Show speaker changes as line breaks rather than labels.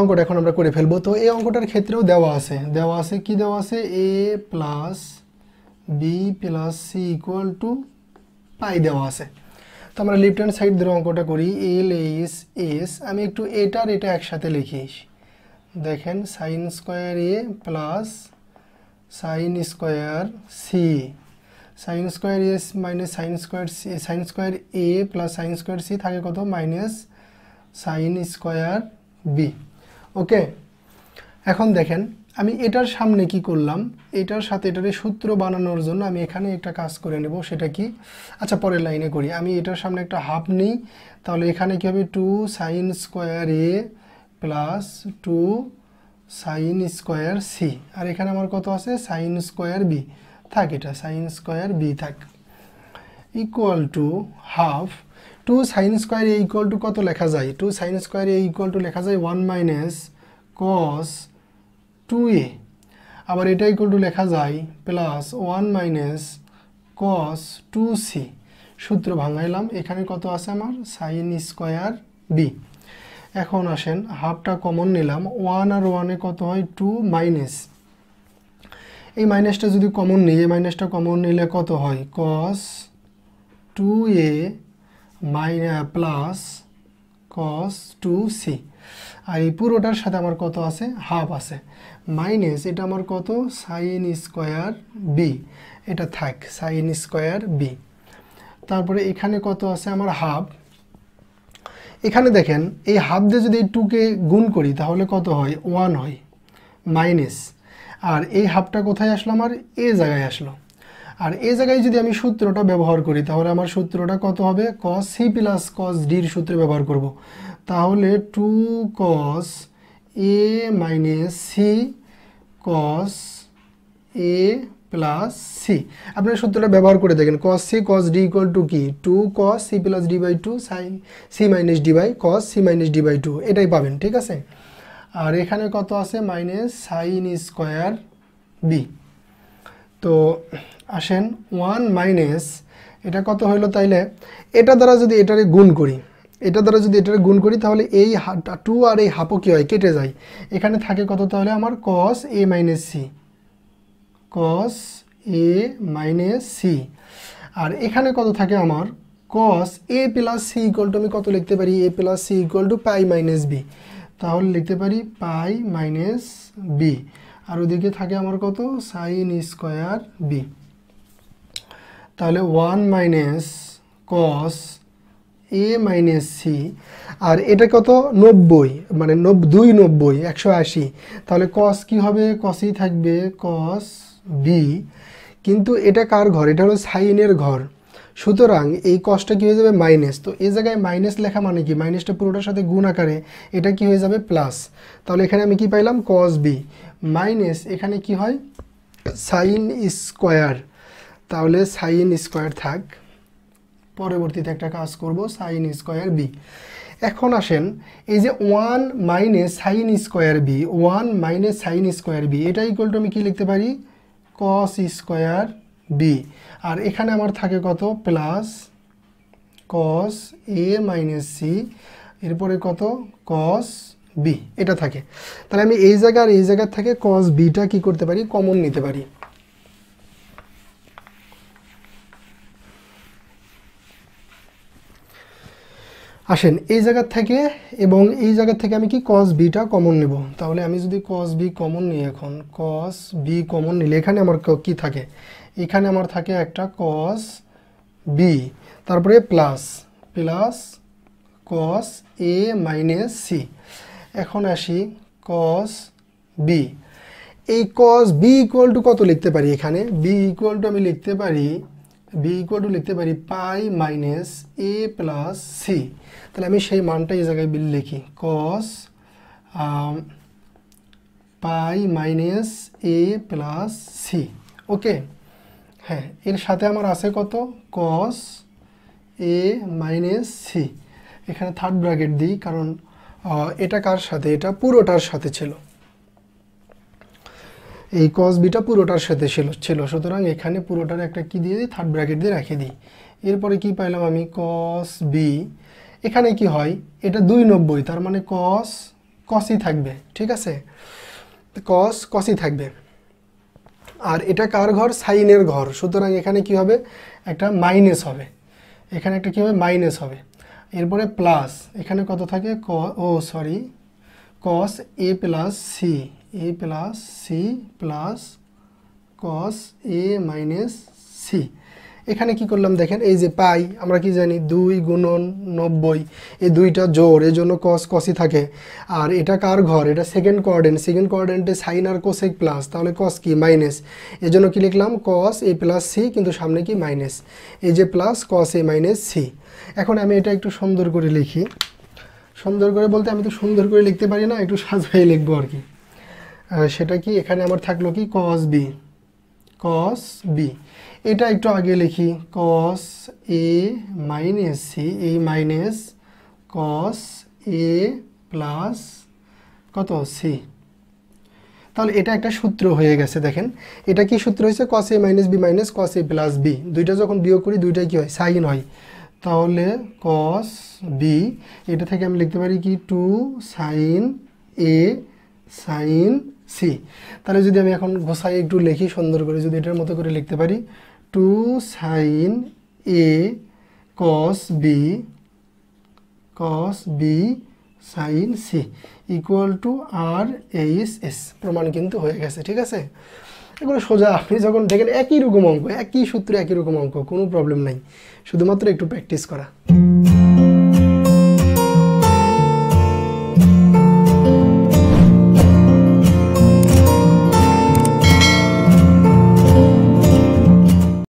অঙ্কটা এখন আমরা করে ফেলবো তো এই অঙ্কটার ক্ষেত্রেও দেওয়া আছে দেওয়া আছে কি দেওয়া আছে A plus B plus C equal to pi দেওয়া আছে তো আমরা লেফট হ্যান্ড সাইড ধরে অঙ্কটা করি এল এস এস আমি একটু এটার এটা একসাথে লিখি দেখেন sine square A plus sine square C sine square S minus sine square C sine square A plus sine square C থাকে কত minus sine square B okay এখন দেখেন আমি এটার সামনে কি করলাম এটার সাথে এটারে সূত্র বানানোর জন্য আমি এখানে একটা কাজ করে নেব সেটা কি আচ্ছা পরের লাইনে করি আমি এটার সামনে একটা হাফ নিই তাহলে এখানে কি হবে two sine square A plus two sine square C আর এখানে আমার কত আছে সাইন স্কোয়ার বি থাক এটা সাইন স্কোয়ার বি থাক equal to half two sine square A equal to কত লেখা যায় two sine square A equal to লেখা যায় one minus cos two A আবার এটা ইকুয়াল টু লেখা যায় plus one minus cos two C সূত্র ভাঙাইলাম এখানে কত আছে আমার সাইন স্কোয়ার বি এখন আসেন হাফটা কমন নিলাম ওয়ান আর ওয়ানে কত হয় টু মাইনাস এই মাইনাসটা যদি কমন নিই এই মাইনাসটা কমন নিলে কত হয় কস two A minus plus cos two C আর এই পুরোটার সাথে আমার কত আছে হাফ আছে মাইনাস এটা আমার কত সাইন স্কোয়ার বি এটা থাক সাইন স্কোয়ার বি তারপরে এখানে কত আছে আমার হাফ এখানে দেখেন এই হাফ দিয়ে যদি এই টুকে গুণ করি তাহলে কত হয় ওয়ান হয় মাইনাস আর এই হাফটা কোথায় আসলো আমার এ জায়গায় আসলো আর এ জায়গায় যদি আমি সূত্রটা ব্যবহার করি তাহলে আমার সূত্রটা কত হবে কস সি প্লাস কস ডির সূত্র ব্যবহার করব। তাহলে two cos A minus C cos A plus C আপনারা সূত্রটা ব্যবহার করে দেখেন cos C cos D equal to কি two cos C plus D by two sine C minus D by cos C minus D by two এটাই পাবেন ঠিক আছে আর এখানে কত আছে মাইনাস সাইন স্কোয়ার বি তো আসেন ওয়ান মাইনাস এটা কত হইলো তাইলে এটা দ্বারা যদি এটারে গুণ করি এটা দ্বারা যদি এটারে গুণ করি তাহলে এই টু আর এই হাফও কী হয় কেটে যায় এখানে থাকে কত তাহলে আমার cos A minus C cos A minus C আর এখানে কত থাকে আমার cos A plus C equal to আমি কত লিখতে পারি A plus C equal to pi minus B তাহলে লিখতে পারি পাই মাইনাস বি আর ওদিকে থাকে আমার কত সাইন স্কোয়ার বি তাহলে one minus cos A minus C আর এটা কত নব্বই মানে নব দুই নব্বই একশো আশি তাহলে কস কি হবে কসই থাকবে কস বি কিন্তু এটা কার ঘর এটা হলো সাইনের ঘর সুতরাং এই কসটা কী হয়ে যাবে মাইনাস তো এই জায়গায় মাইনাস লেখা মানে কি মাইনাসটা পুরোটার সাথে গুণ আকারে এটা কি হয়ে যাবে প্লাস তাহলে এখানে আমি কি পাইলাম কস বি মাইনাস এখানে কি হয় সাইন স্কোয়ার তাহলে সাইন স্কোয়ার থাক পরবর্তীতে একটা কাজ করব সাইন স্কোয়ার বি এখন আসেন এই যে one minus sine square B one minus sine square B এটা ইকুয়াল টু আমি কী লিখতে পারি কস স্কোয়ার বি আর এখানে আমার থাকে কত plus cos A minus C এরপরে কত কস বি এটা থাকে তাহলে আমি এই জায়গা আর এই জায়গার থেকে কস বিটা কি করতে পারি কমন নিতে পারি আসেন এই জায়গার থেকে এবং এই জায়গার থেকে আমি কি কস বিটা কমন নেব তাহলে আমি যদি কস বি কমন নিই এখন কস বি কমন নিলে এখানে আমার কি থাকে এখানে আমার থাকে একটা কস বি তারপরে plus plus cos A minus C এখন আসি কস বি এই কস বি ইকুয়াল টু কত লিখতে পারি এখানে বি ইকুয়াল টু আমি লিখতে পারি বি ইকুয়াল টু লিখতে পারি pi minus A plus C তাহলে আমি সেই মানটা এই জায়গায় বিল লিখি cos pi minus A plus C okay হ্যাঁ এর সাথে আমার আছে কত কস এ মাইনাস সি এখানে থার্ড ব্র্যাকেট দিই কারণ এটা কার সাথে এটা পুরোটার সাথে ছিল এই কস বিটা পুরোটার সাথে ছিল ছিল সুতরাং এখানে পুরোটার একটা কি দিয়ে দিই থার্ড ব্র্যাকেট দিয়ে রেখে দিই এরপরে কি পাইলাম আমি কস বি এখানে কি হয় এটা দুই নব্বই তার মানে কস কসই থাকবে ঠিক আছে কস কসই থাকবে আর এটা কার ঘর সাইনের ঘর সুতরাং এখানে কি হবে একটা মাইনাস হবে এখানে একটা কী হবে মাইনাস হবে এরপরে প্লাস এখানে কত থাকে ক ও sorry cos A plus C A plus C plus cos A minus C এখানে কি করলাম দেখেন এই যে পাই আমরা কি জানি দুই গুণন নব্বই এই দুইটা জোর এই জন্য কস কসি থাকে আর এটা কার ঘর এটা সেকেন্ড কোয়ার্ডেন্ট সেকেন্ড কোয়ার্ডেন্টে সাইন আর কোসেক প্লাস তাহলে কস কি মাইনাস এই জন্য কি লিখলাম কস এ প্লাস সি কিন্তু সামনে কি মাইনাস এই যে plus cos A minus C এখন আমি এটা একটু সুন্দর করে লিখি সুন্দর করে বলতে আমি তো সুন্দর করে লিখতে পারি না একটু সাজাই লিখবো আর কি সেটা কি এখানে আমার থাকলো কি কস বি কস বি এটা একটু আগে লিখি cos A minus C A minus cos A plus কত সি তাহলে এটা একটা সূত্র হয়ে গেছে দেখেন এটা কি সূত্র হয়েছে cos A minus B minus cos a plus B দুইটা যখন বিয়োগ করি দুইটাই কী হয় সাইন হয় তাহলে কস বি এটা থেকে আমি লিখতে পারি কি two sine A sine C তাহলে যদি আমি এখন ঘোষাই একটু লিখি সুন্দর করে যদি এটার মতো করে লিখতে পারি two sine A cos B cos B sine C equal to আর এইস এস প্রমাণ কিন্তু হয়ে গেছে ঠিক আছে এগুলো সোজা আপনি যখন দেখেন একই রকম অঙ্ক একই সূত্রে একই রকম অঙ্ক কোনো প্রবলেম নাই শুধুমাত্র একটু প্র্যাকটিস করা